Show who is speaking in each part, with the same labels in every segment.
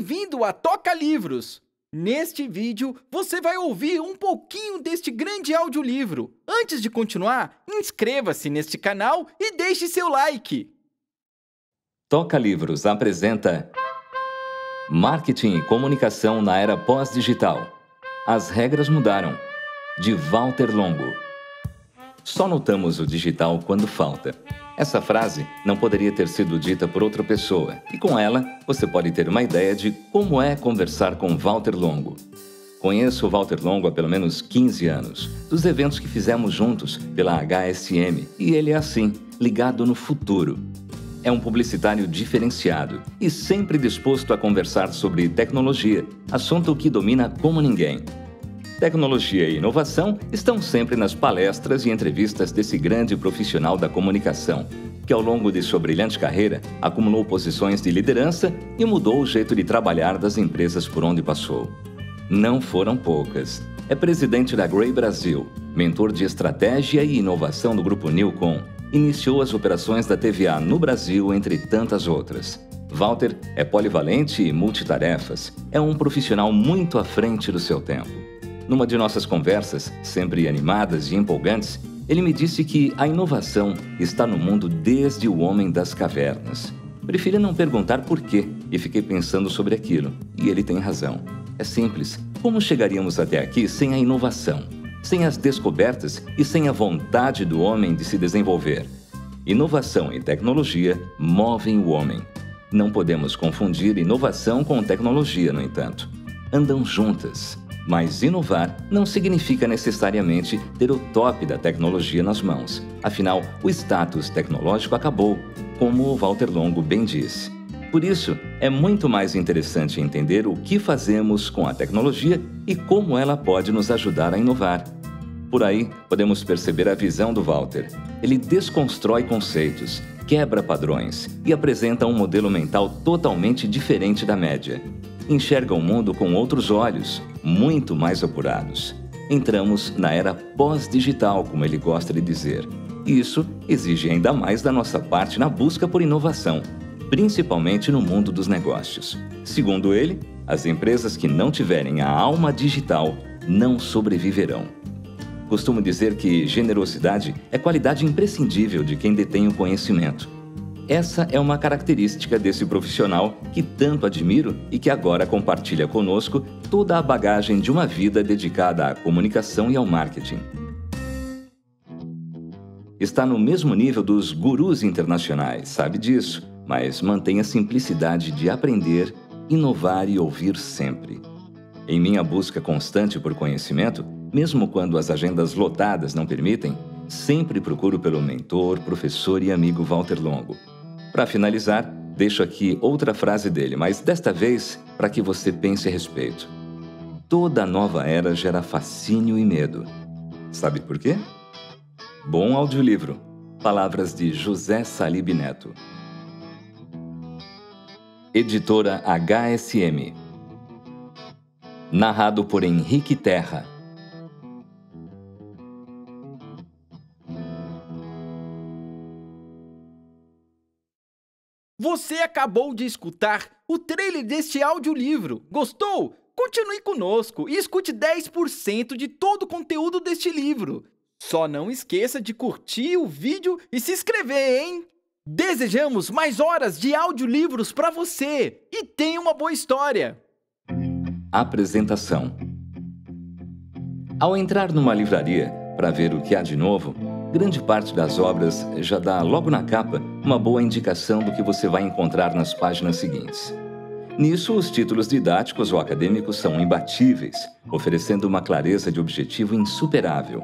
Speaker 1: Bem-vindo a Toca Livros! Neste vídeo, você vai ouvir um pouquinho deste grande audiolivro. Antes de continuar, inscreva-se neste canal e deixe seu like!
Speaker 2: Toca Livros apresenta Marketing e Comunicação na Era Pós-Digital. As regras mudaram. De Walter Longo. Só notamos o digital quando falta. Essa frase não poderia ter sido dita por outra pessoa, e com ela você pode ter uma ideia de como é conversar com Walter Longo. Conheço o Walter Longo há pelo menos 15 anos, dos eventos que fizemos juntos pela HSM, e ele é assim, ligado no futuro. É um publicitário diferenciado e sempre disposto a conversar sobre tecnologia, assunto que domina como ninguém tecnologia e inovação estão sempre nas palestras e entrevistas desse grande profissional da comunicação, que ao longo de sua brilhante carreira acumulou posições de liderança e mudou o jeito de trabalhar das empresas por onde passou. Não foram poucas. É presidente da Grey Brasil, mentor de estratégia e inovação do grupo Newcom, iniciou as operações da TVA no Brasil, entre tantas outras. Walter é polivalente e multitarefas. É um profissional muito à frente do seu tempo. Numa de nossas conversas, sempre animadas e empolgantes, ele me disse que a inovação está no mundo desde o homem das cavernas. Prefiro não perguntar por quê e fiquei pensando sobre aquilo. E ele tem razão. É simples. Como chegaríamos até aqui sem a inovação? Sem as descobertas e sem a vontade do homem de se desenvolver? Inovação e tecnologia movem o homem. Não podemos confundir inovação com tecnologia, no entanto. Andam juntas. Mas inovar não significa necessariamente ter o top da tecnologia nas mãos. Afinal, o status tecnológico acabou, como o Walter Longo bem disse. Por isso, é muito mais interessante entender o que fazemos com a tecnologia e como ela pode nos ajudar a inovar. Por aí, podemos perceber a visão do Walter. Ele desconstrói conceitos, quebra padrões e apresenta um modelo mental totalmente diferente da média. Enxerga o mundo com outros olhos, muito mais apurados. Entramos na era pós-digital, como ele gosta de dizer. E isso exige ainda mais da nossa parte na busca por inovação, principalmente no mundo dos negócios. Segundo ele, as empresas que não tiverem a alma digital não sobreviverão. Costumo dizer que generosidade é qualidade imprescindível de quem detém o conhecimento essa é uma característica desse profissional que tanto admiro e que agora compartilha conosco toda a bagagem de uma vida dedicada à comunicação e ao marketing. Está no mesmo nível dos gurus internacionais, sabe disso, mas mantém a simplicidade de aprender, inovar e ouvir sempre. Em minha busca constante por conhecimento, mesmo quando as agendas lotadas não permitem, sempre procuro pelo mentor, professor e amigo Walter Longo para finalizar, deixo aqui outra frase dele, mas desta vez para que você pense a respeito. Toda nova era gera fascínio e medo. Sabe por quê? Bom audiolivro. Palavras de José Salib Neto. Editora HSM. Narrado por Henrique Terra.
Speaker 1: Você acabou de escutar o trailer deste audiolivro. Gostou? Continue conosco e escute 10% de todo o conteúdo deste livro. Só não esqueça de curtir o vídeo e se inscrever, hein? Desejamos mais horas de audiolivros para você e tenha uma boa história.
Speaker 2: Apresentação Ao entrar numa livraria para ver o que há de novo, Grande parte das obras já dá, logo na capa, uma boa indicação do que você vai encontrar nas páginas seguintes. Nisso, os títulos didáticos ou acadêmicos são imbatíveis, oferecendo uma clareza de objetivo insuperável.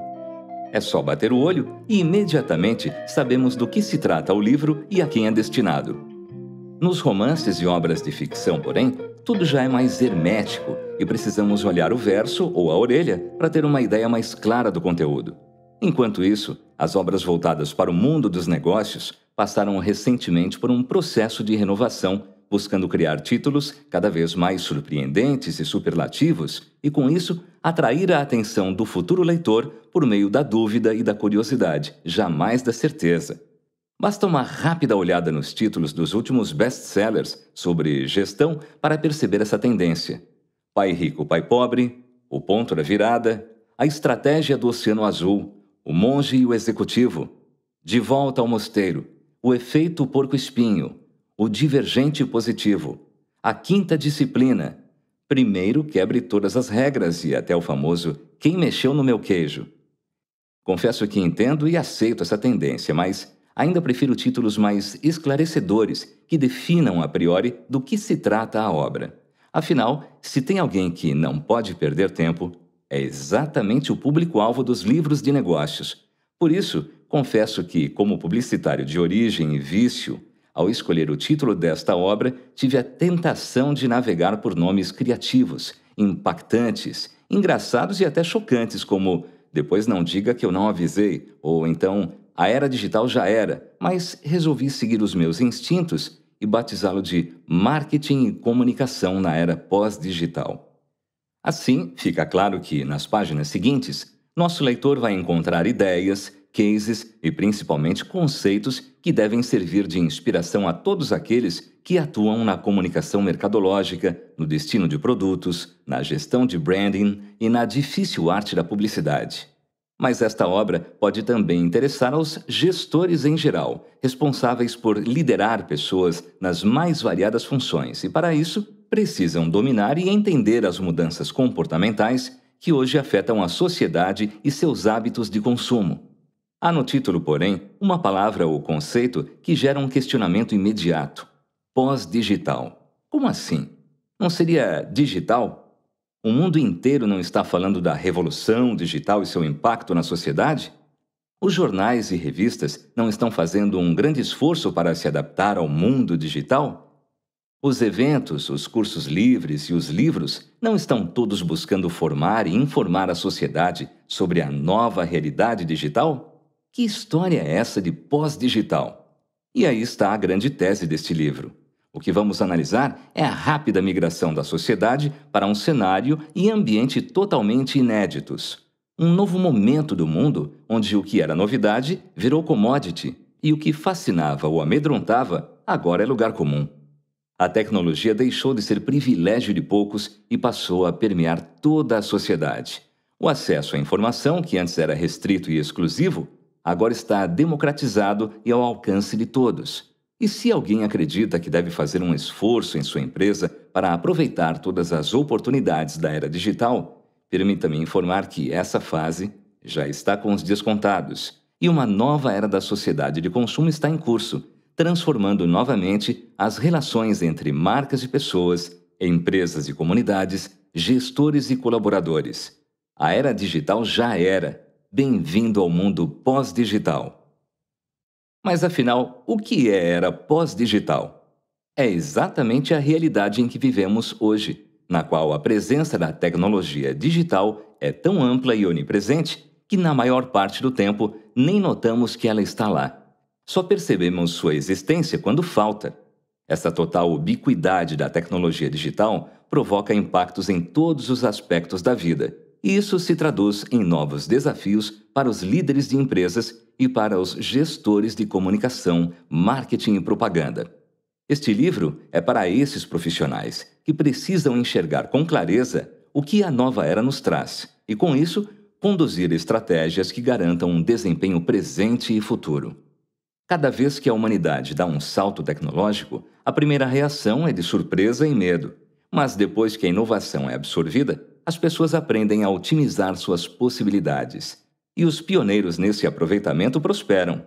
Speaker 2: É só bater o olho e imediatamente sabemos do que se trata o livro e a quem é destinado. Nos romances e obras de ficção, porém, tudo já é mais hermético e precisamos olhar o verso ou a orelha para ter uma ideia mais clara do conteúdo. Enquanto isso, as obras voltadas para o mundo dos negócios passaram recentemente por um processo de renovação, buscando criar títulos cada vez mais surpreendentes e superlativos, e com isso atrair a atenção do futuro leitor por meio da dúvida e da curiosidade, jamais da certeza. Basta uma rápida olhada nos títulos dos últimos best-sellers sobre gestão para perceber essa tendência. Pai Rico, Pai Pobre, O Ponto da Virada, A Estratégia do Oceano Azul, o monge e o executivo. De volta ao mosteiro. O efeito porco-espinho. O divergente positivo. A quinta disciplina. Primeiro quebre todas as regras e até o famoso quem mexeu no meu queijo. Confesso que entendo e aceito essa tendência, mas ainda prefiro títulos mais esclarecedores que definam a priori do que se trata a obra. Afinal, se tem alguém que não pode perder tempo, é exatamente o público-alvo dos livros de negócios. Por isso, confesso que, como publicitário de origem e vício, ao escolher o título desta obra, tive a tentação de navegar por nomes criativos, impactantes, engraçados e até chocantes, como Depois Não Diga Que Eu Não Avisei, ou então A Era Digital Já Era, mas resolvi seguir os meus instintos e batizá-lo de Marketing e Comunicação na Era Pós-Digital. Assim, fica claro que, nas páginas seguintes, nosso leitor vai encontrar ideias, cases e principalmente conceitos que devem servir de inspiração a todos aqueles que atuam na comunicação mercadológica, no destino de produtos, na gestão de branding e na difícil arte da publicidade. Mas esta obra pode também interessar aos gestores em geral, responsáveis por liderar pessoas nas mais variadas funções, e para isso precisam dominar e entender as mudanças comportamentais que hoje afetam a sociedade e seus hábitos de consumo. Há no título, porém, uma palavra ou conceito que gera um questionamento imediato: pós-digital. Como assim? Não seria digital? O mundo inteiro não está falando da revolução digital e seu impacto na sociedade? Os jornais e revistas não estão fazendo um grande esforço para se adaptar ao mundo digital? Os eventos, os cursos livres e os livros não estão todos buscando formar e informar a sociedade sobre a nova realidade digital? Que história é essa de pós-digital? E aí está a grande tese deste livro. O que vamos analisar é a rápida migração da sociedade para um cenário e ambiente totalmente inéditos. Um novo momento do mundo onde o que era novidade virou commodity e o que fascinava ou amedrontava agora é lugar comum. A tecnologia deixou de ser privilégio de poucos e passou a permear toda a sociedade. O acesso à informação, que antes era restrito e exclusivo, agora está democratizado e ao alcance de todos. E se alguém acredita que deve fazer um esforço em sua empresa para aproveitar todas as oportunidades da era digital, permita-me informar que essa fase já está com os descontados e uma nova era da sociedade de consumo está em curso transformando novamente as relações entre marcas e pessoas, empresas e comunidades, gestores e colaboradores. A era digital já era. Bem-vindo ao mundo pós-digital. Mas afinal, o que é era pós-digital? É exatamente a realidade em que vivemos hoje, na qual a presença da tecnologia digital é tão ampla e onipresente que, na maior parte do tempo, nem notamos que ela está lá só percebemos sua existência quando falta. Essa total ubiquidade da tecnologia digital provoca impactos em todos os aspectos da vida, e isso se traduz em novos desafios para os líderes de empresas e para os gestores de comunicação, marketing e propaganda. Este livro é para esses profissionais que precisam enxergar com clareza o que a nova era nos traz e, com isso, conduzir estratégias que garantam um desempenho presente e futuro. Cada vez que a humanidade dá um salto tecnológico, a primeira reação é de surpresa e medo. Mas depois que a inovação é absorvida, as pessoas aprendem a otimizar suas possibilidades. E os pioneiros nesse aproveitamento prosperam.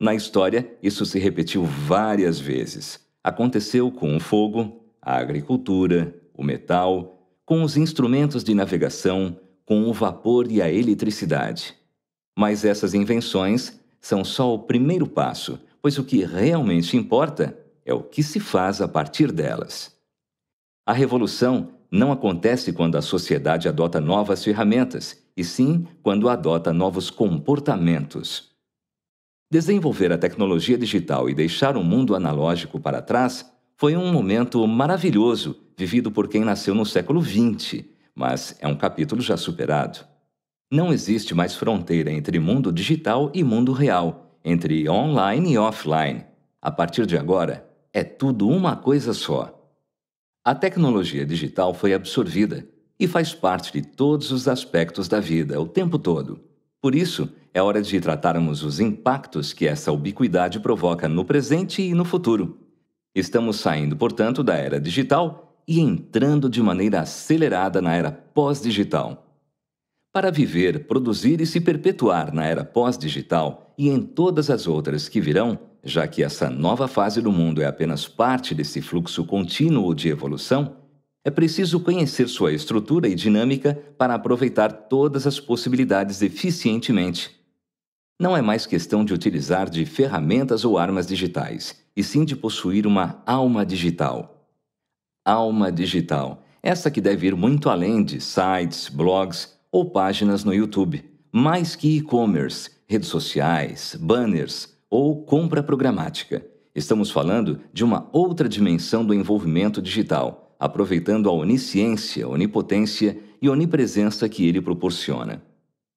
Speaker 2: Na história, isso se repetiu várias vezes. Aconteceu com o fogo, a agricultura, o metal, com os instrumentos de navegação, com o vapor e a eletricidade. Mas essas invenções são só o primeiro passo, pois o que realmente importa é o que se faz a partir delas. A revolução não acontece quando a sociedade adota novas ferramentas, e sim quando adota novos comportamentos. Desenvolver a tecnologia digital e deixar o mundo analógico para trás foi um momento maravilhoso vivido por quem nasceu no século XX, mas é um capítulo já superado. Não existe mais fronteira entre mundo digital e mundo real, entre online e offline. A partir de agora, é tudo uma coisa só. A tecnologia digital foi absorvida e faz parte de todos os aspectos da vida, o tempo todo. Por isso, é hora de tratarmos os impactos que essa ubiquidade provoca no presente e no futuro. Estamos saindo, portanto, da era digital e entrando de maneira acelerada na era pós-digital para viver, produzir e se perpetuar na era pós-digital e em todas as outras que virão, já que essa nova fase do mundo é apenas parte desse fluxo contínuo de evolução, é preciso conhecer sua estrutura e dinâmica para aproveitar todas as possibilidades eficientemente. Não é mais questão de utilizar de ferramentas ou armas digitais, e sim de possuir uma alma digital. Alma digital, essa que deve ir muito além de sites, blogs, ou páginas no YouTube, mais que e-commerce, redes sociais, banners ou compra programática. Estamos falando de uma outra dimensão do envolvimento digital, aproveitando a onisciência, onipotência e onipresença que ele proporciona.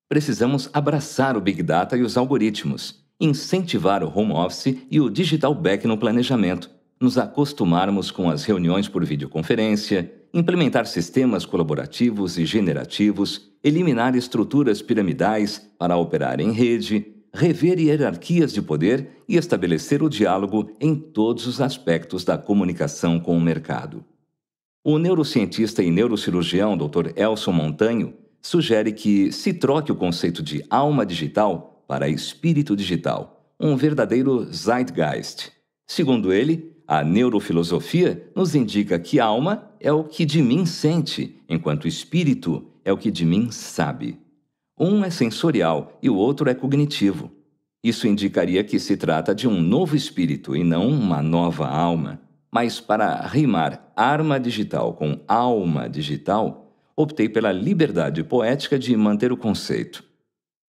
Speaker 2: Precisamos abraçar o Big Data e os algoritmos, incentivar o home office e o digital back no planejamento, nos acostumarmos com as reuniões por videoconferência, implementar sistemas colaborativos e generativos, eliminar estruturas piramidais para operar em rede, rever hierarquias de poder e estabelecer o diálogo em todos os aspectos da comunicação com o mercado. O neurocientista e neurocirurgião Dr. Elson Montanho sugere que se troque o conceito de alma digital para espírito digital, um verdadeiro zeitgeist. Segundo ele, a neurofilosofia nos indica que alma é o que de mim sente, enquanto espírito é o que de mim sabe. Um é sensorial e o outro é cognitivo. Isso indicaria que se trata de um novo espírito e não uma nova alma. Mas para rimar arma digital com alma digital, optei pela liberdade poética de manter o conceito.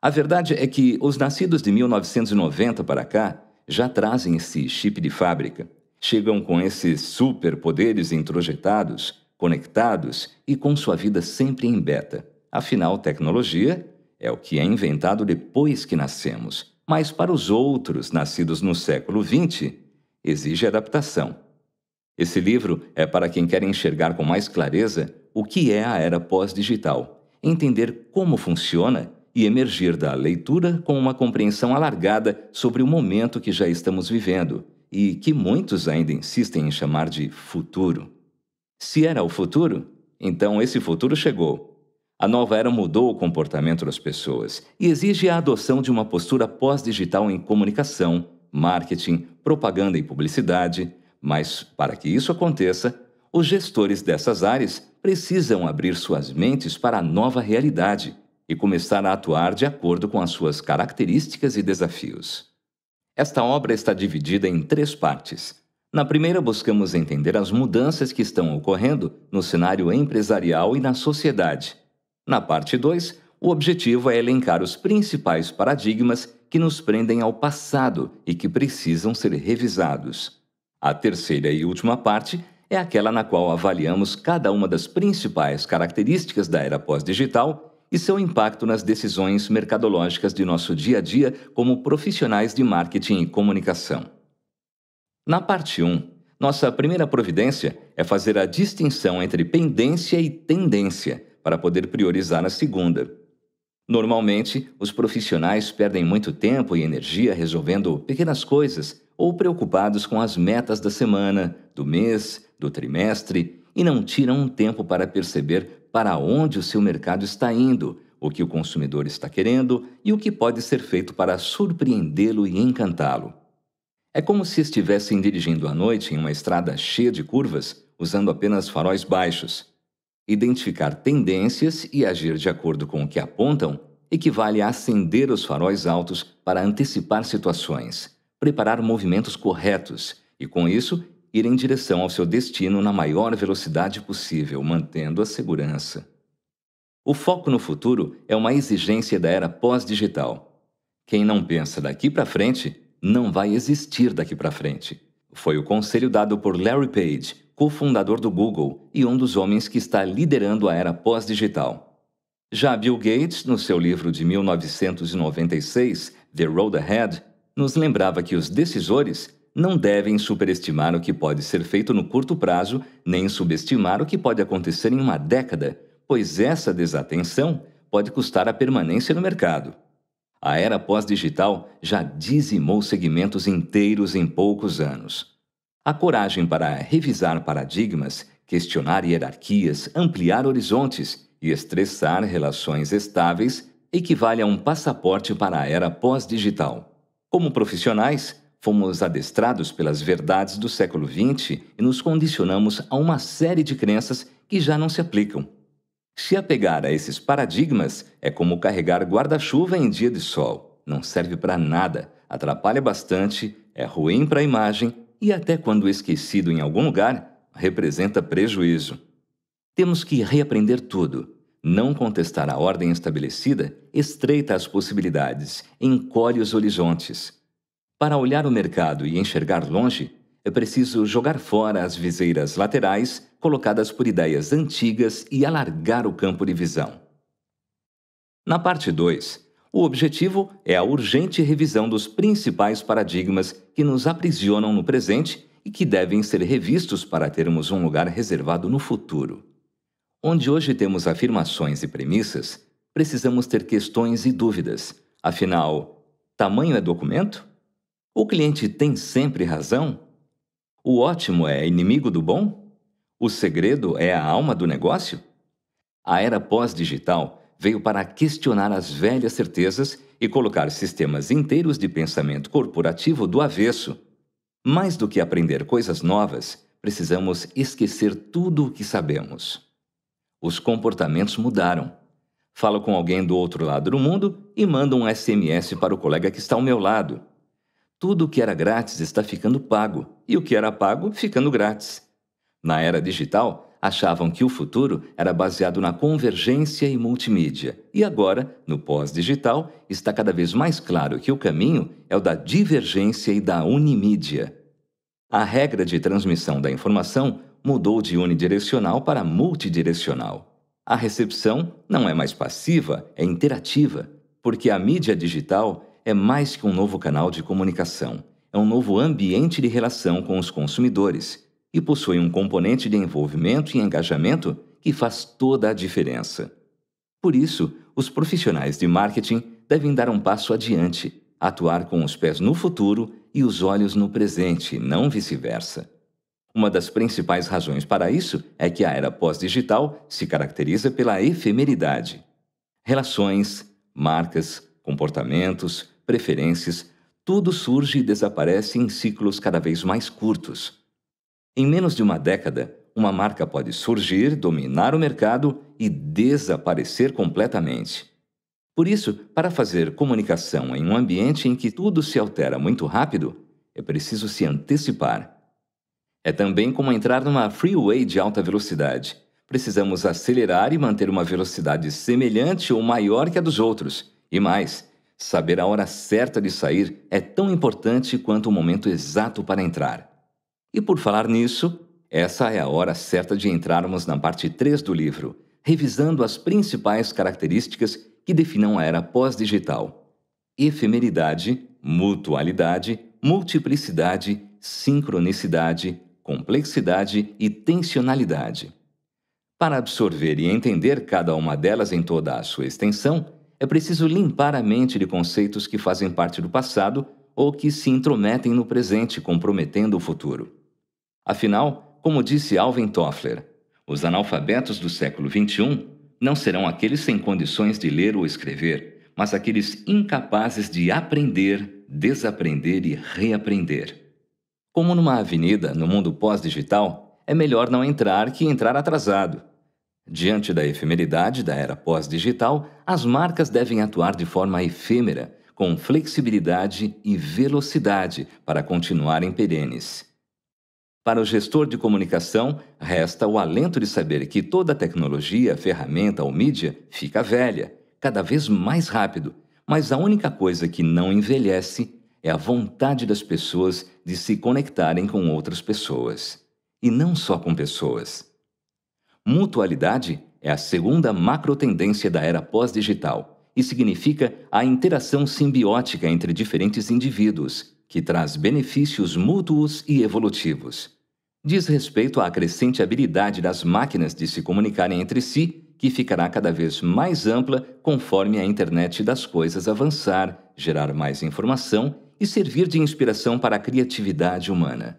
Speaker 2: A verdade é que os nascidos de 1990 para cá já trazem esse chip de fábrica chegam com esses superpoderes introjetados, conectados e com sua vida sempre em beta. Afinal, tecnologia é o que é inventado depois que nascemos, mas para os outros, nascidos no século XX, exige adaptação. Esse livro é para quem quer enxergar com mais clareza o que é a era pós-digital, entender como funciona e emergir da leitura com uma compreensão alargada sobre o momento que já estamos vivendo, e que muitos ainda insistem em chamar de futuro. Se era o futuro, então esse futuro chegou. A nova era mudou o comportamento das pessoas e exige a adoção de uma postura pós-digital em comunicação, marketing, propaganda e publicidade, mas para que isso aconteça, os gestores dessas áreas precisam abrir suas mentes para a nova realidade e começar a atuar de acordo com as suas características e desafios. Esta obra está dividida em três partes. Na primeira, buscamos entender as mudanças que estão ocorrendo no cenário empresarial e na sociedade. Na parte 2, o objetivo é elencar os principais paradigmas que nos prendem ao passado e que precisam ser revisados. A terceira e última parte é aquela na qual avaliamos cada uma das principais características da era pós-digital e seu impacto nas decisões mercadológicas de nosso dia a dia como profissionais de marketing e comunicação. Na parte 1, nossa primeira providência é fazer a distinção entre pendência e tendência para poder priorizar a segunda. Normalmente, os profissionais perdem muito tempo e energia resolvendo pequenas coisas ou preocupados com as metas da semana, do mês, do trimestre e não tiram um tempo para perceber para onde o seu mercado está indo, o que o consumidor está querendo e o que pode ser feito para surpreendê-lo e encantá-lo. É como se estivessem dirigindo à noite em uma estrada cheia de curvas, usando apenas faróis baixos. Identificar tendências e agir de acordo com o que apontam equivale a acender os faróis altos para antecipar situações, preparar movimentos corretos e, com isso, ir em direção ao seu destino na maior velocidade possível, mantendo a segurança. O foco no futuro é uma exigência da era pós-digital. Quem não pensa daqui para frente não vai existir daqui para frente. Foi o conselho dado por Larry Page, cofundador do Google e um dos homens que está liderando a era pós-digital. Já Bill Gates, no seu livro de 1996, The Road Ahead, nos lembrava que os decisores não devem superestimar o que pode ser feito no curto prazo, nem subestimar o que pode acontecer em uma década, pois essa desatenção pode custar a permanência no mercado. A era pós-digital já dizimou segmentos inteiros em poucos anos. A coragem para revisar paradigmas, questionar hierarquias, ampliar horizontes e estressar relações estáveis equivale a um passaporte para a era pós-digital. Como profissionais, Fomos adestrados pelas verdades do século XX e nos condicionamos a uma série de crenças que já não se aplicam. Se apegar a esses paradigmas é como carregar guarda-chuva em dia de sol. Não serve para nada, atrapalha bastante, é ruim para a imagem e, até quando esquecido em algum lugar, representa prejuízo. Temos que reaprender tudo. Não contestar a ordem estabelecida estreita as possibilidades, encolhe os horizontes. Para olhar o mercado e enxergar longe, é preciso jogar fora as viseiras laterais colocadas por ideias antigas e alargar o campo de visão. Na parte 2, o objetivo é a urgente revisão dos principais paradigmas que nos aprisionam no presente e que devem ser revistos para termos um lugar reservado no futuro. Onde hoje temos afirmações e premissas, precisamos ter questões e dúvidas. Afinal, tamanho é documento? O cliente tem sempre razão? O ótimo é inimigo do bom? O segredo é a alma do negócio? A era pós-digital veio para questionar as velhas certezas e colocar sistemas inteiros de pensamento corporativo do avesso. Mais do que aprender coisas novas, precisamos esquecer tudo o que sabemos. Os comportamentos mudaram. Falo com alguém do outro lado do mundo e mando um SMS para o colega que está ao meu lado. Tudo o que era grátis está ficando pago, e o que era pago ficando grátis. Na era digital, achavam que o futuro era baseado na convergência e multimídia, e agora, no pós-digital, está cada vez mais claro que o caminho é o da divergência e da unimídia. A regra de transmissão da informação mudou de unidirecional para multidirecional. A recepção não é mais passiva, é interativa, porque a mídia digital é mais que um novo canal de comunicação, é um novo ambiente de relação com os consumidores e possui um componente de envolvimento e engajamento que faz toda a diferença. Por isso, os profissionais de marketing devem dar um passo adiante, atuar com os pés no futuro e os olhos no presente, não vice-versa. Uma das principais razões para isso é que a era pós-digital se caracteriza pela efemeridade. Relações, marcas, comportamentos, preferências, tudo surge e desaparece em ciclos cada vez mais curtos. Em menos de uma década, uma marca pode surgir, dominar o mercado e desaparecer completamente. Por isso, para fazer comunicação em um ambiente em que tudo se altera muito rápido, é preciso se antecipar. É também como entrar numa freeway de alta velocidade. Precisamos acelerar e manter uma velocidade semelhante ou maior que a dos outros. E mais, Saber a hora certa de sair é tão importante quanto o momento exato para entrar. E por falar nisso, essa é a hora certa de entrarmos na parte 3 do livro, revisando as principais características que definam a era pós-digital: efemeridade, mutualidade, multiplicidade, sincronicidade, complexidade e tensionalidade. Para absorver e entender cada uma delas em toda a sua extensão, é preciso limpar a mente de conceitos que fazem parte do passado ou que se intrometem no presente, comprometendo o futuro. Afinal, como disse Alvin Toffler, os analfabetos do século XXI não serão aqueles sem condições de ler ou escrever, mas aqueles incapazes de aprender, desaprender e reaprender. Como numa avenida, no mundo pós-digital, é melhor não entrar que entrar atrasado. Diante da efemeridade da era pós-digital, as marcas devem atuar de forma efêmera, com flexibilidade e velocidade para continuarem perenes. Para o gestor de comunicação, resta o alento de saber que toda tecnologia, ferramenta ou mídia fica velha, cada vez mais rápido, mas a única coisa que não envelhece é a vontade das pessoas de se conectarem com outras pessoas. E não só com pessoas. Mutualidade é a segunda macrotendência da era pós-digital e significa a interação simbiótica entre diferentes indivíduos, que traz benefícios mútuos e evolutivos. Diz respeito à crescente habilidade das máquinas de se comunicarem entre si, que ficará cada vez mais ampla conforme a internet das coisas avançar, gerar mais informação e servir de inspiração para a criatividade humana.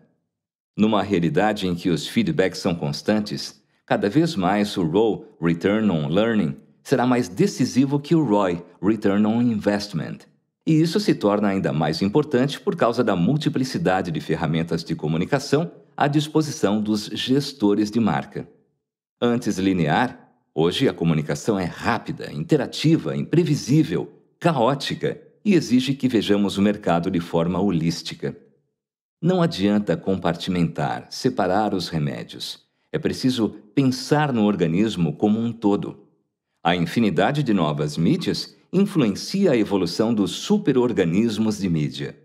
Speaker 2: Numa realidade em que os feedbacks são constantes, Cada vez mais o ROI, Return on Learning, será mais decisivo que o ROI, Return on Investment. E isso se torna ainda mais importante por causa da multiplicidade de ferramentas de comunicação à disposição dos gestores de marca. Antes linear, hoje a comunicação é rápida, interativa, imprevisível, caótica e exige que vejamos o mercado de forma holística. Não adianta compartimentar, separar os remédios. É preciso pensar no organismo como um todo. A infinidade de novas mídias influencia a evolução dos superorganismos de mídia.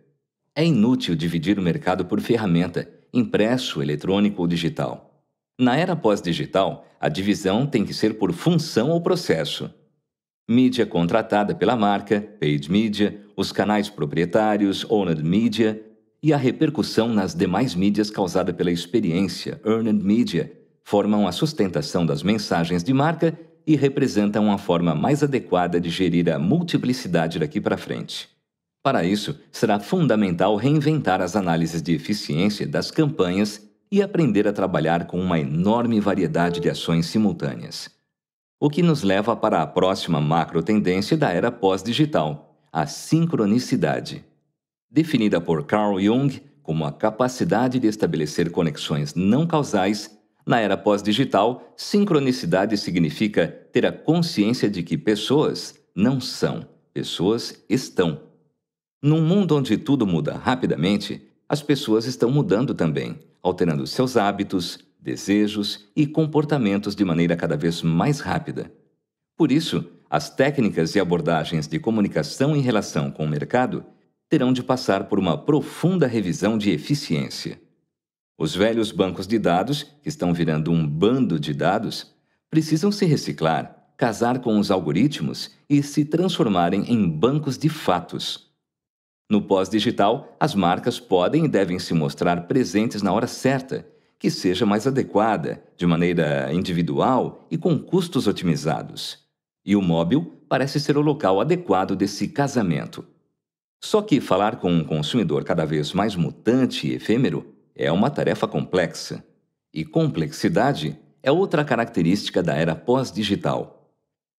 Speaker 2: É inútil dividir o mercado por ferramenta, impresso, eletrônico ou digital. Na era pós-digital, a divisão tem que ser por função ou processo. Mídia contratada pela marca, paid media, os canais proprietários, owned media, e a repercussão nas demais mídias causada pela experiência, earned media, formam a sustentação das mensagens de marca e representam a forma mais adequada de gerir a multiplicidade daqui para frente. Para isso, será fundamental reinventar as análises de eficiência das campanhas e aprender a trabalhar com uma enorme variedade de ações simultâneas. O que nos leva para a próxima macro tendência da era pós-digital, a sincronicidade. Definida por Carl Jung como a capacidade de estabelecer conexões não causais na era pós-digital, sincronicidade significa ter a consciência de que pessoas não são, pessoas estão. Num mundo onde tudo muda rapidamente, as pessoas estão mudando também, alterando seus hábitos, desejos e comportamentos de maneira cada vez mais rápida. Por isso, as técnicas e abordagens de comunicação em relação com o mercado terão de passar por uma profunda revisão de eficiência. Os velhos bancos de dados, que estão virando um bando de dados, precisam se reciclar, casar com os algoritmos e se transformarem em bancos de fatos. No pós-digital, as marcas podem e devem se mostrar presentes na hora certa, que seja mais adequada, de maneira individual e com custos otimizados. E o móvel parece ser o local adequado desse casamento. Só que falar com um consumidor cada vez mais mutante e efêmero é uma tarefa complexa. E complexidade é outra característica da era pós-digital.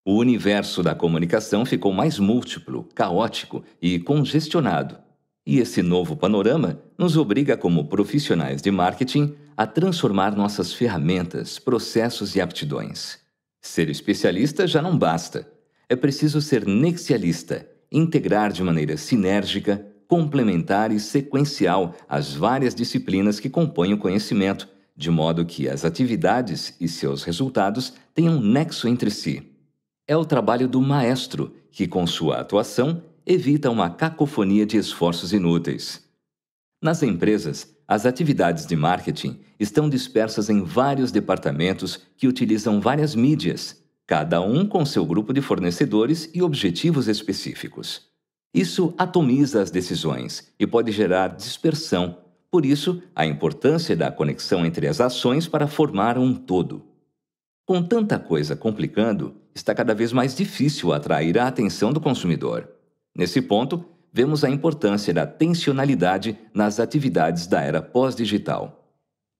Speaker 2: O universo da comunicação ficou mais múltiplo, caótico e congestionado. E esse novo panorama nos obriga, como profissionais de marketing, a transformar nossas ferramentas, processos e aptidões. Ser especialista já não basta. É preciso ser nexialista, integrar de maneira sinérgica complementar e sequencial às várias disciplinas que compõem o conhecimento, de modo que as atividades e seus resultados tenham nexo entre si. É o trabalho do maestro, que, com sua atuação, evita uma cacofonia de esforços inúteis. Nas empresas, as atividades de marketing estão dispersas em vários departamentos que utilizam várias mídias, cada um com seu grupo de fornecedores e objetivos específicos. Isso atomiza as decisões e pode gerar dispersão. Por isso, a importância da conexão entre as ações para formar um todo. Com tanta coisa complicando, está cada vez mais difícil atrair a atenção do consumidor. Nesse ponto, vemos a importância da tensionalidade nas atividades da era pós-digital.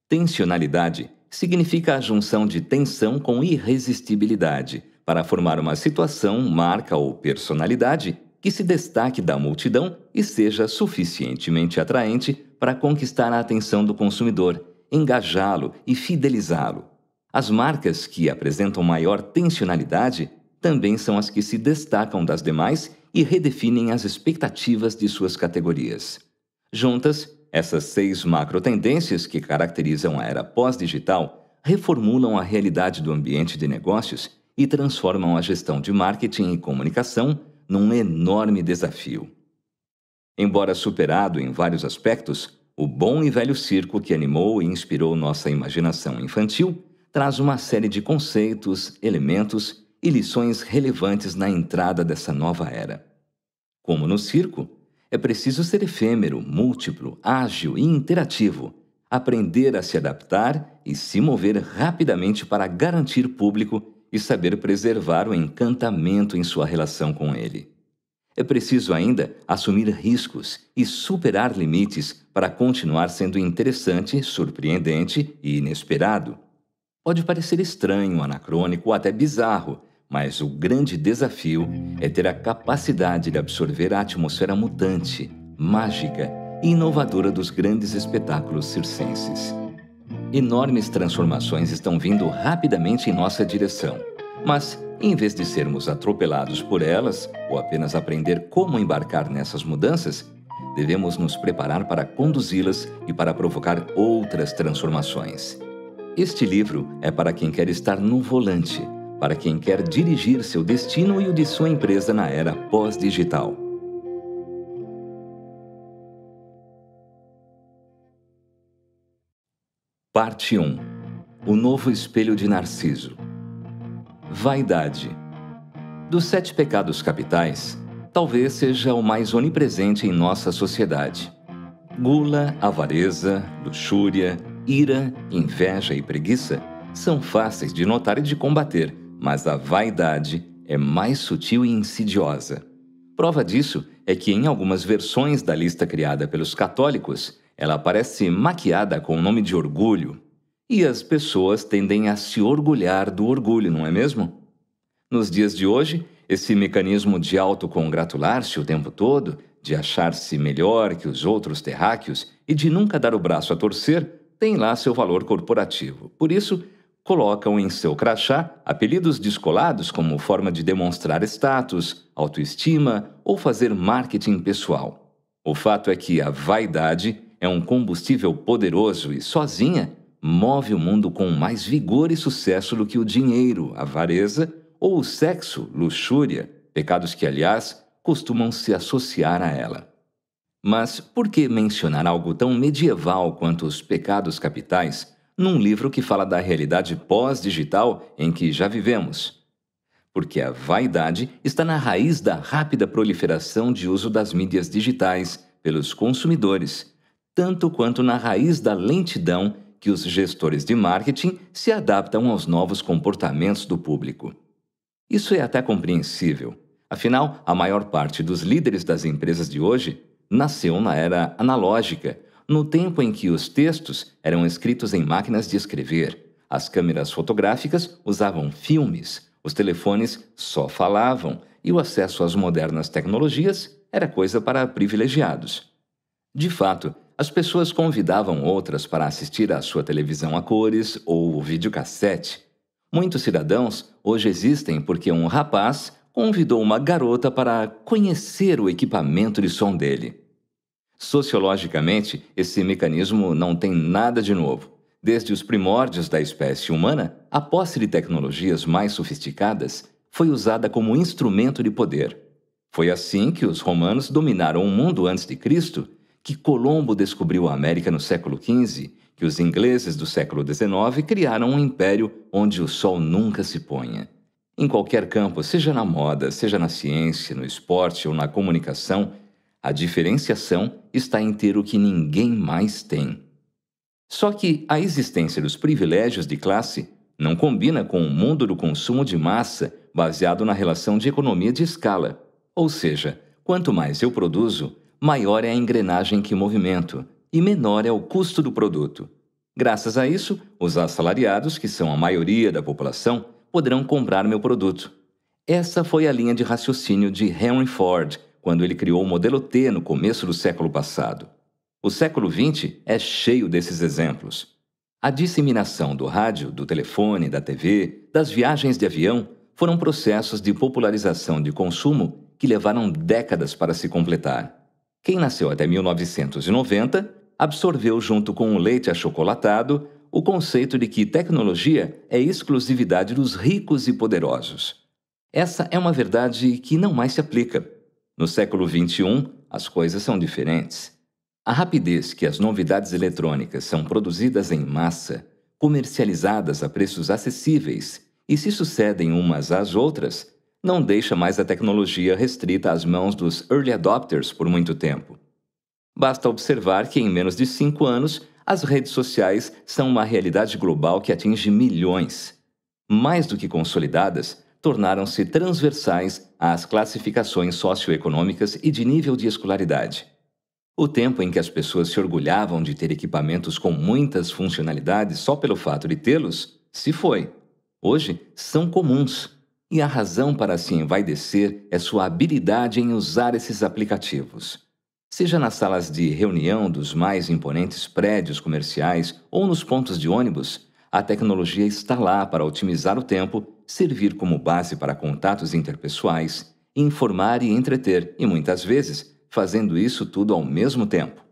Speaker 2: Tensionalidade significa a junção de tensão com irresistibilidade para formar uma situação, marca ou personalidade que se destaque da multidão e seja suficientemente atraente para conquistar a atenção do consumidor, engajá-lo e fidelizá-lo. As marcas que apresentam maior tensionalidade também são as que se destacam das demais e redefinem as expectativas de suas categorias. Juntas, essas seis macro tendências que caracterizam a era pós-digital reformulam a realidade do ambiente de negócios e transformam a gestão de marketing e comunicação num enorme desafio. Embora superado em vários aspectos, o bom e velho circo que animou e inspirou nossa imaginação infantil traz uma série de conceitos, elementos e lições relevantes na entrada dessa nova era. Como no circo, é preciso ser efêmero, múltiplo, ágil e interativo, aprender a se adaptar e se mover rapidamente para garantir público e saber preservar o encantamento em sua relação com ele. É preciso ainda assumir riscos e superar limites para continuar sendo interessante, surpreendente e inesperado. Pode parecer estranho, anacrônico ou até bizarro, mas o grande desafio é ter a capacidade de absorver a atmosfera mutante, mágica e inovadora dos grandes espetáculos circenses. Enormes transformações estão vindo rapidamente em nossa direção. Mas, em vez de sermos atropelados por elas ou apenas aprender como embarcar nessas mudanças, devemos nos preparar para conduzi-las e para provocar outras transformações. Este livro é para quem quer estar no volante, para quem quer dirigir seu destino e o de sua empresa na era pós-digital. Parte 1 O novo espelho de Narciso. Vaidade. Dos sete pecados capitais, talvez seja o mais onipresente em nossa sociedade. Gula, avareza, luxúria, ira, inveja e preguiça são fáceis de notar e de combater, mas a vaidade é mais sutil e insidiosa. Prova disso é que, em algumas versões da lista criada pelos católicos, ela parece maquiada com o nome de orgulho, e as pessoas tendem a se orgulhar do orgulho, não é mesmo? Nos dias de hoje, esse mecanismo de autocongratular-se o tempo todo, de achar-se melhor que os outros terráqueos e de nunca dar o braço a torcer, tem lá seu valor corporativo. Por isso, colocam em seu crachá apelidos descolados como forma de demonstrar status, autoestima ou fazer marketing pessoal. O fato é que a vaidade é um combustível poderoso e, sozinha, move o mundo com mais vigor e sucesso do que o dinheiro, avareza ou o sexo, luxúria, pecados que, aliás, costumam se associar a ela. Mas por que mencionar algo tão medieval quanto os pecados capitais num livro que fala da realidade pós-digital em que já vivemos? porque a vaidade está na raiz da rápida proliferação de uso das mídias digitais pelos consumidores, tanto quanto na raiz da lentidão que os gestores de marketing se adaptam aos novos comportamentos do público. Isso é até compreensível. Afinal, a maior parte dos líderes das empresas de hoje nasceu na era analógica, no tempo em que os textos eram escritos em máquinas de escrever, as câmeras fotográficas usavam filmes, os telefones só falavam e o acesso às modernas tecnologias era coisa para privilegiados. De fato, as pessoas convidavam outras para assistir à sua televisão a cores ou o videocassete. Muitos cidadãos hoje existem porque um rapaz convidou uma garota para conhecer o equipamento de som dele. Sociologicamente, esse mecanismo não tem nada de novo. Desde os primórdios da espécie humana, a posse de tecnologias mais sofisticadas foi usada como instrumento de poder. Foi assim que os romanos dominaram o mundo antes de Cristo que Colombo descobriu a América no século XV, que os ingleses do século XIX criaram um império onde o sol nunca se ponha. Em qualquer campo, seja na moda, seja na ciência, no esporte ou na comunicação, a diferenciação está em ter o que ninguém mais tem. Só que a existência dos privilégios de classe não combina com o mundo do consumo de massa baseado na relação de economia de escala. Ou seja, quanto mais eu produzo, maior é a engrenagem que movimento e menor é o custo do produto. Graças a isso, os assalariados, que são a maioria da população, poderão comprar meu produto. Essa foi a linha de raciocínio de Henry Ford quando ele criou o modelo T no começo do século passado. O século XX é cheio desses exemplos. A disseminação do rádio, do telefone, da TV, das viagens de avião foram processos de popularização de consumo que levaram décadas para se completar. Quem nasceu até 1990 absorveu, junto com o leite achocolatado, o conceito de que tecnologia é exclusividade dos ricos e poderosos. Essa é uma verdade que não mais se aplica. No século XXI, as coisas são diferentes. A rapidez que as novidades eletrônicas são produzidas em massa, comercializadas a preços acessíveis e se sucedem umas às outras, não deixa mais a tecnologia restrita às mãos dos early adopters por muito tempo. Basta observar que em menos de cinco anos, as redes sociais são uma realidade global que atinge milhões. Mais do que consolidadas, tornaram-se transversais às classificações socioeconômicas e de nível de escolaridade. O tempo em que as pessoas se orgulhavam de ter equipamentos com muitas funcionalidades só pelo fato de tê-los se foi. Hoje são comuns e a razão para se assim envaidecer é sua habilidade em usar esses aplicativos. Seja nas salas de reunião dos mais imponentes prédios comerciais ou nos pontos de ônibus, a tecnologia está lá para otimizar o tempo, servir como base para contatos interpessoais, informar e entreter, e muitas vezes fazendo isso tudo ao mesmo tempo.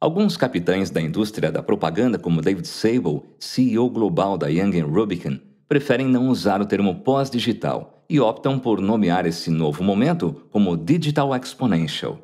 Speaker 2: Alguns capitães da indústria da propaganda, como David Sable, CEO global da Young Rubicon, preferem não usar o termo pós-digital e optam por nomear esse novo momento como Digital Exponential.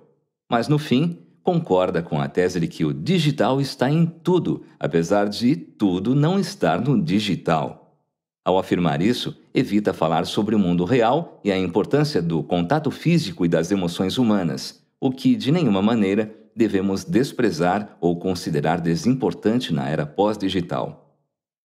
Speaker 2: Mas, no fim, concorda com a tese de que o digital está em tudo, apesar de tudo não estar no digital. Ao afirmar isso, evita falar sobre o mundo real e a importância do contato físico e das emoções humanas, o que, de nenhuma maneira, devemos desprezar ou considerar desimportante na era pós-digital.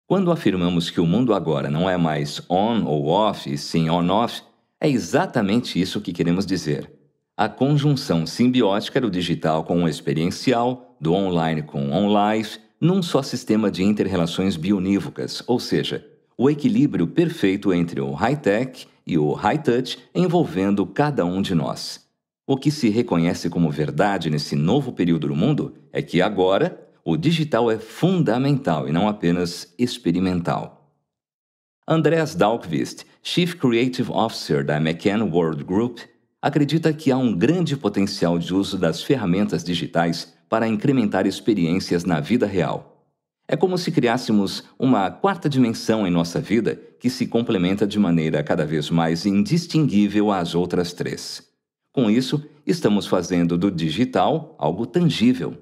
Speaker 2: Quando afirmamos que o mundo agora não é mais on ou off, e sim on-off, é exatamente isso que queremos dizer. A conjunção simbiótica do digital com o experiencial, do online com o on-life, num só sistema de interrelações bionívocas, ou seja, o equilíbrio perfeito entre o high-tech e o high-touch envolvendo cada um de nós. O que se reconhece como verdade nesse novo período do mundo é que agora o digital é fundamental e não apenas experimental. Andreas Dahlqvist, Chief Creative Officer da McCann World Group, acredita que há um grande potencial de uso das ferramentas digitais para incrementar experiências na vida real. É como se criássemos uma quarta dimensão em nossa vida que se complementa de maneira cada vez mais indistinguível às outras três. Com isso, estamos fazendo do digital algo tangível,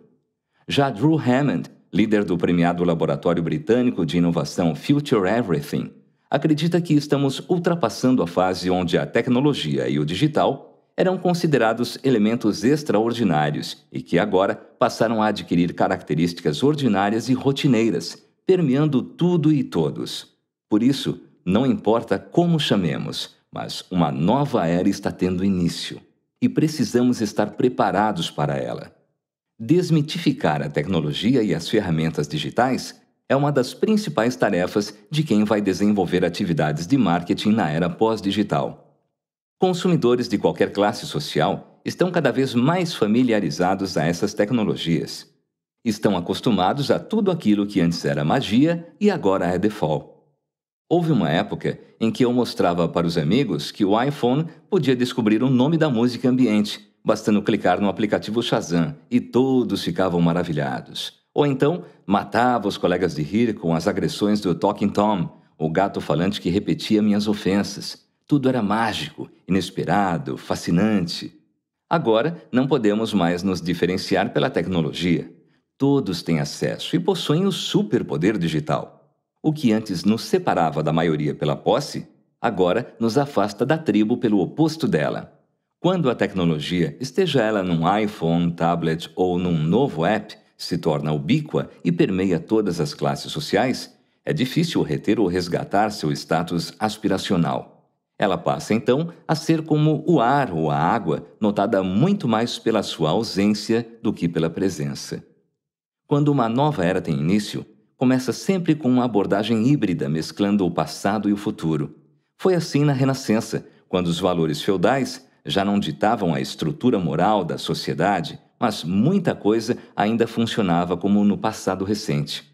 Speaker 2: já Drew Hammond, líder do premiado laboratório britânico de inovação Future Everything, acredita que estamos ultrapassando a fase onde a tecnologia e o digital eram considerados elementos extraordinários e que agora passaram a adquirir características ordinárias e rotineiras, permeando tudo e todos. Por isso, não importa como chamemos, mas uma nova era está tendo início e precisamos estar preparados para ela. Desmitificar a tecnologia e as ferramentas digitais é uma das principais tarefas de quem vai desenvolver atividades de marketing na era pós-digital. Consumidores de qualquer classe social estão cada vez mais familiarizados a essas tecnologias. Estão acostumados a tudo aquilo que antes era magia e agora é default. Houve uma época em que eu mostrava para os amigos que o iPhone podia descobrir o nome da música ambiente bastando clicar no aplicativo Shazam e todos ficavam maravilhados. Ou então, matava os colegas de rir com as agressões do Talking Tom, o gato falante que repetia minhas ofensas. Tudo era mágico, inesperado, fascinante. Agora, não podemos mais nos diferenciar pela tecnologia. Todos têm acesso e possuem o superpoder digital. O que antes nos separava da maioria pela posse, agora nos afasta da tribo pelo oposto dela. Quando a tecnologia, esteja ela num iPhone, tablet ou num novo app, se torna ubíqua e permeia todas as classes sociais, é difícil reter ou resgatar seu status aspiracional. Ela passa então a ser como o ar ou a água, notada muito mais pela sua ausência do que pela presença. Quando uma nova era tem início, começa sempre com uma abordagem híbrida mesclando o passado e o futuro. Foi assim na Renascença, quando os valores feudais já não ditavam a estrutura moral da sociedade, mas muita coisa ainda funcionava como no passado recente.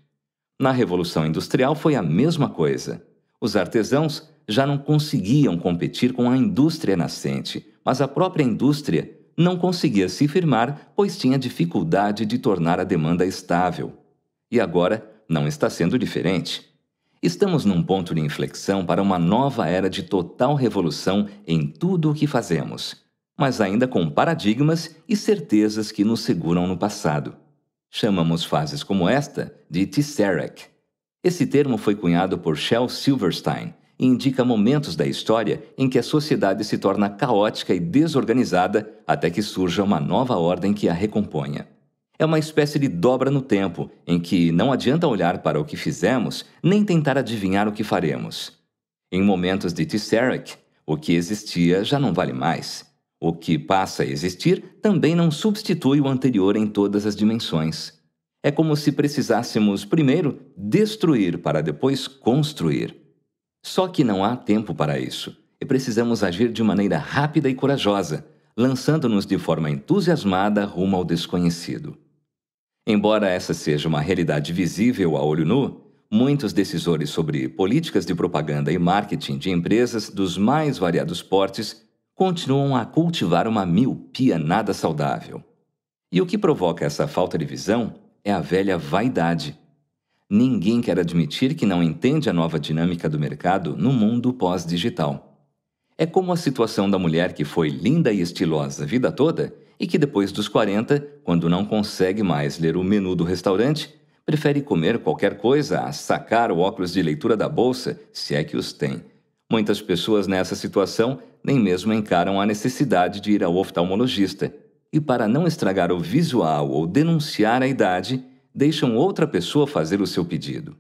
Speaker 2: Na Revolução Industrial foi a mesma coisa. Os artesãos já não conseguiam competir com a indústria nascente, mas a própria indústria não conseguia se firmar, pois tinha dificuldade de tornar a demanda estável. E agora não está sendo diferente. Estamos num ponto de inflexão para uma nova era de total revolução em tudo o que fazemos, mas ainda com paradigmas e certezas que nos seguram no passado. Chamamos fases como esta de Tesseract. Esse termo foi cunhado por Shel Silverstein e indica momentos da história em que a sociedade se torna caótica e desorganizada até que surja uma nova ordem que a recomponha é uma espécie de dobra no tempo, em que não adianta olhar para o que fizemos nem tentar adivinhar o que faremos. Em momentos de Tesseract, o que existia já não vale mais. O que passa a existir também não substitui o anterior em todas as dimensões. É como se precisássemos primeiro destruir para depois construir. Só que não há tempo para isso, e precisamos agir de maneira rápida e corajosa, lançando-nos de forma entusiasmada rumo ao desconhecido. Embora essa seja uma realidade visível a olho nu, muitos decisores sobre políticas de propaganda e marketing de empresas dos mais variados portes continuam a cultivar uma miopia nada saudável. E o que provoca essa falta de visão é a velha vaidade. Ninguém quer admitir que não entende a nova dinâmica do mercado no mundo pós-digital. É como a situação da mulher que foi linda e estilosa a vida toda e que depois dos 40, quando não consegue mais ler o menu do restaurante, prefere comer qualquer coisa a sacar o óculos de leitura da bolsa, se é que os tem. Muitas pessoas nessa situação nem mesmo encaram a necessidade de ir ao oftalmologista. E para não estragar o visual ou denunciar a idade, deixam outra pessoa fazer o seu pedido.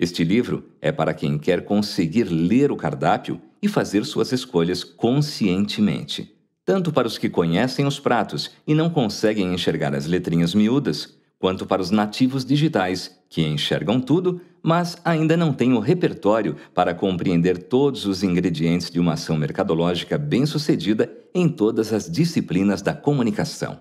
Speaker 2: Este livro é para quem quer conseguir ler o cardápio e fazer suas escolhas conscientemente tanto para os que conhecem os pratos e não conseguem enxergar as letrinhas miúdas, quanto para os nativos digitais, que enxergam tudo, mas ainda não têm o repertório para compreender todos os ingredientes de uma ação mercadológica bem-sucedida em todas as disciplinas da comunicação.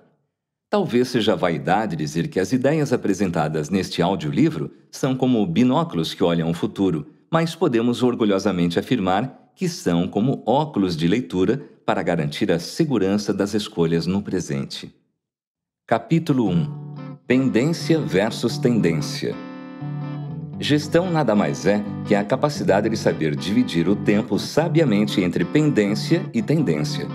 Speaker 2: Talvez seja vaidade dizer que as ideias apresentadas neste audiolivro são como binóculos que olham o futuro, mas podemos orgulhosamente afirmar que são como óculos de leitura para garantir a segurança das escolhas no presente. Capítulo 1 pendência versus Tendência Gestão nada mais é que a capacidade de saber dividir o tempo sabiamente entre pendência e tendência.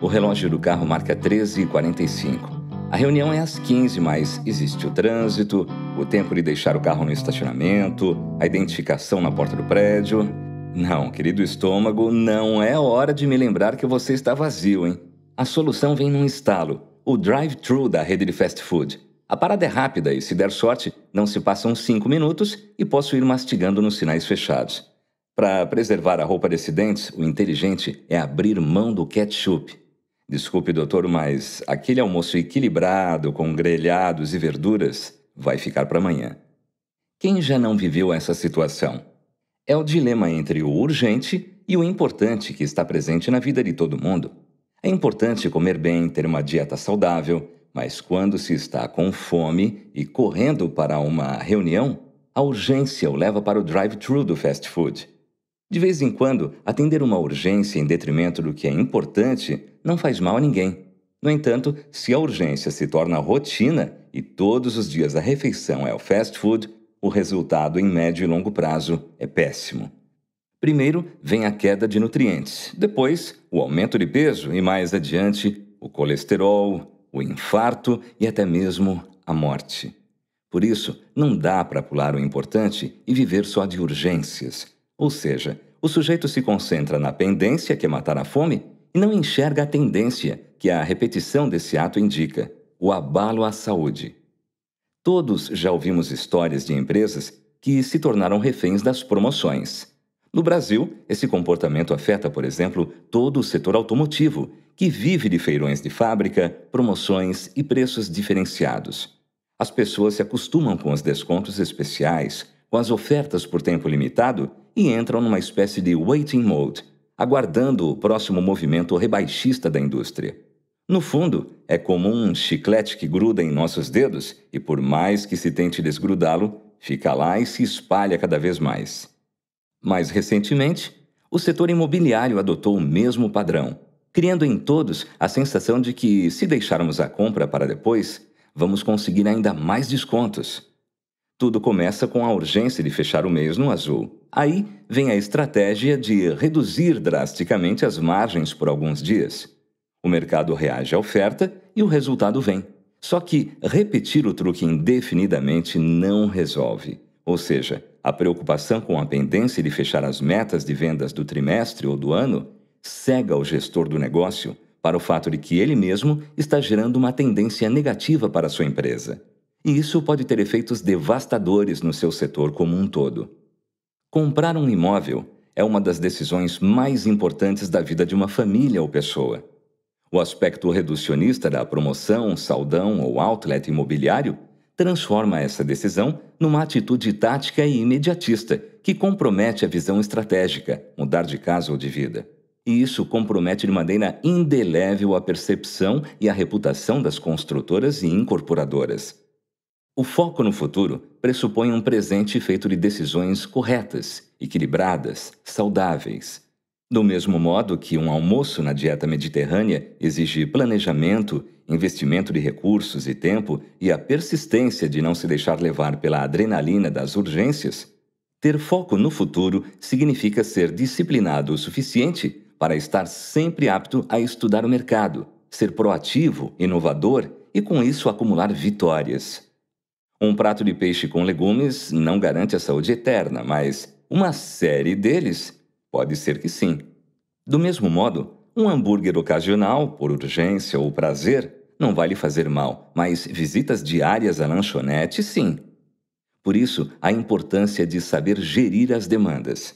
Speaker 2: O relógio do carro marca 13h45. A reunião é às 15, mas existe o trânsito, o tempo de deixar o carro no estacionamento, a identificação na porta do prédio, não, querido estômago, não é hora de me lembrar que você está vazio, hein? A solução vem num estalo o drive-thru da rede de fast food. A parada é rápida e, se der sorte, não se passam cinco minutos e posso ir mastigando nos sinais fechados. Para preservar a roupa desses dentes, o inteligente é abrir mão do ketchup. Desculpe, doutor, mas aquele almoço equilibrado, com grelhados e verduras, vai ficar para amanhã. Quem já não viveu essa situação? é o dilema entre o urgente e o importante que está presente na vida de todo mundo. É importante comer bem, ter uma dieta saudável, mas quando se está com fome e correndo para uma reunião, a urgência o leva para o drive-thru do fast food. De vez em quando, atender uma urgência em detrimento do que é importante não faz mal a ninguém. No entanto, se a urgência se torna rotina e todos os dias a refeição é o fast food, o resultado em médio e longo prazo é péssimo. Primeiro vem a queda de nutrientes, depois o aumento de peso e mais adiante o colesterol, o infarto e até mesmo a morte. Por isso, não dá para pular o importante e viver só de urgências. Ou seja, o sujeito se concentra na pendência, que é matar a fome, e não enxerga a tendência, que a repetição desse ato indica, o abalo à saúde. Todos já ouvimos histórias de empresas que se tornaram reféns das promoções. No Brasil, esse comportamento afeta, por exemplo, todo o setor automotivo, que vive de feirões de fábrica, promoções e preços diferenciados. As pessoas se acostumam com os descontos especiais, com as ofertas por tempo limitado e entram numa espécie de waiting mode, aguardando o próximo movimento rebaixista da indústria. No fundo, é como um chiclete que gruda em nossos dedos e, por mais que se tente desgrudá-lo, fica lá e se espalha cada vez mais. Mais recentemente, o setor imobiliário adotou o mesmo padrão, criando em todos a sensação de que, se deixarmos a compra para depois, vamos conseguir ainda mais descontos. Tudo começa com a urgência de fechar o mês no azul. Aí vem a estratégia de reduzir drasticamente as margens por alguns dias. O mercado reage à oferta e o resultado vem. Só que repetir o truque indefinidamente não resolve. Ou seja, a preocupação com a pendência de fechar as metas de vendas do trimestre ou do ano cega o gestor do negócio para o fato de que ele mesmo está gerando uma tendência negativa para sua empresa. E isso pode ter efeitos devastadores no seu setor como um todo. Comprar um imóvel é uma das decisões mais importantes da vida de uma família ou pessoa. O aspecto reducionista da promoção, saldão ou outlet imobiliário transforma essa decisão numa atitude tática e imediatista que compromete a visão estratégica, mudar de casa ou de vida. E isso compromete de maneira indelével a percepção e a reputação das construtoras e incorporadoras. O foco no futuro pressupõe um presente feito de decisões corretas, equilibradas, saudáveis, do mesmo modo que um almoço na dieta mediterrânea exige planejamento, investimento de recursos e tempo e a persistência de não se deixar levar pela adrenalina das urgências, ter foco no futuro significa ser disciplinado o suficiente para estar sempre apto a estudar o mercado, ser proativo, inovador e com isso acumular vitórias. Um prato de peixe com legumes não garante a saúde eterna, mas uma série deles Pode ser que sim. Do mesmo modo, um hambúrguer ocasional, por urgência ou prazer, não vai lhe fazer mal, mas visitas diárias à lanchonete, sim. Por isso, a importância de saber gerir as demandas.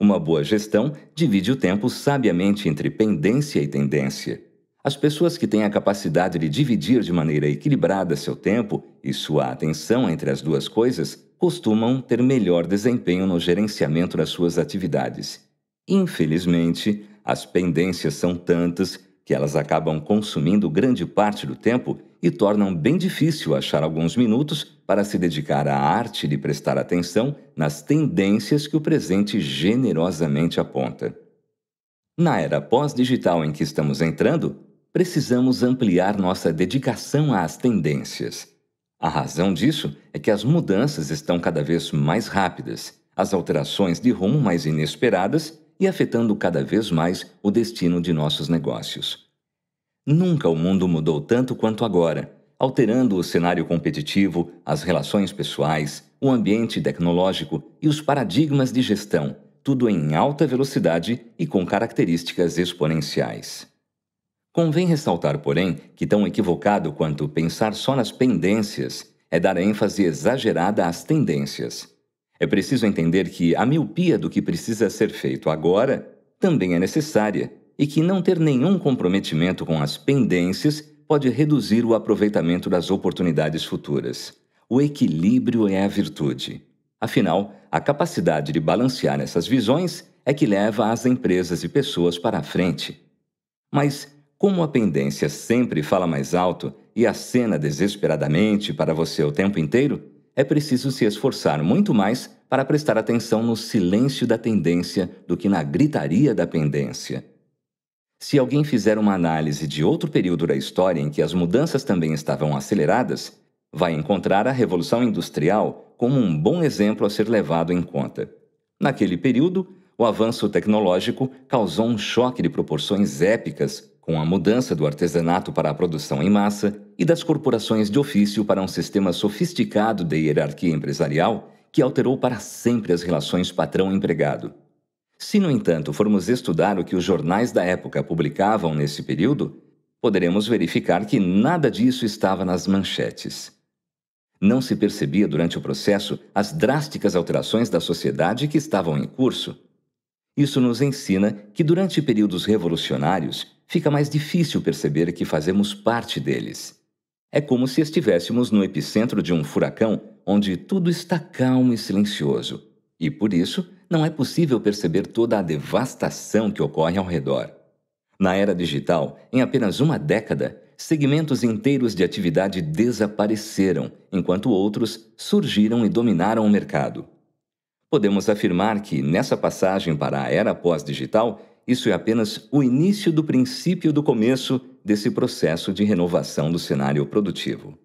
Speaker 2: Uma boa gestão divide o tempo sabiamente entre pendência e tendência. As pessoas que têm a capacidade de dividir de maneira equilibrada seu tempo e sua atenção entre as duas coisas costumam ter melhor desempenho no gerenciamento das suas atividades. Infelizmente, as pendências são tantas que elas acabam consumindo grande parte do tempo e tornam bem difícil achar alguns minutos para se dedicar à arte de prestar atenção nas tendências que o presente generosamente aponta. Na era pós-digital em que estamos entrando, precisamos ampliar nossa dedicação às tendências. A razão disso é que as mudanças estão cada vez mais rápidas, as alterações de rumo mais inesperadas e afetando cada vez mais o destino de nossos negócios. Nunca o mundo mudou tanto quanto agora, alterando o cenário competitivo, as relações pessoais, o ambiente tecnológico e os paradigmas de gestão, tudo em alta velocidade e com características exponenciais. Convém ressaltar, porém, que tão equivocado quanto pensar só nas pendências é dar ênfase exagerada às tendências. É preciso entender que a miopia do que precisa ser feito agora também é necessária e que não ter nenhum comprometimento com as pendências pode reduzir o aproveitamento das oportunidades futuras. O equilíbrio é a virtude. Afinal, a capacidade de balancear essas visões é que leva as empresas e pessoas para a frente. Mas como a pendência sempre fala mais alto e acena desesperadamente para você o tempo inteiro, é preciso se esforçar muito mais para prestar atenção no silêncio da tendência do que na gritaria da pendência. Se alguém fizer uma análise de outro período da história em que as mudanças também estavam aceleradas, vai encontrar a Revolução Industrial como um bom exemplo a ser levado em conta. Naquele período, o avanço tecnológico causou um choque de proporções épicas com a mudança do artesanato para a produção em massa e das corporações de ofício para um sistema sofisticado de hierarquia empresarial que alterou para sempre as relações patrão-empregado. Se, no entanto, formos estudar o que os jornais da época publicavam nesse período, poderemos verificar que nada disso estava nas manchetes. Não se percebia durante o processo as drásticas alterações da sociedade que estavam em curso, isso nos ensina que durante períodos revolucionários fica mais difícil perceber que fazemos parte deles. É como se estivéssemos no epicentro de um furacão onde tudo está calmo e silencioso, e por isso não é possível perceber toda a devastação que ocorre ao redor. Na era digital, em apenas uma década, segmentos inteiros de atividade desapareceram, enquanto outros surgiram e dominaram o mercado. Podemos afirmar que, nessa passagem para a era pós-digital, isso é apenas o início do princípio do começo desse processo de renovação do cenário produtivo.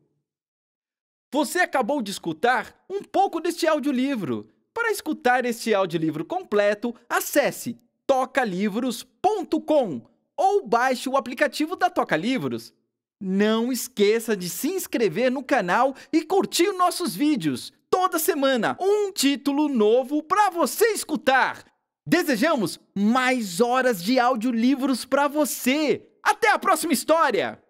Speaker 1: Você acabou de escutar um pouco deste audiolivro. Para escutar este audiolivro completo, acesse tocalivros.com ou baixe o aplicativo da Toca Livros. Não esqueça de se inscrever no canal e curtir nossos vídeos toda semana um título novo para você escutar. Desejamos mais horas de audiolivros para você. Até a próxima história!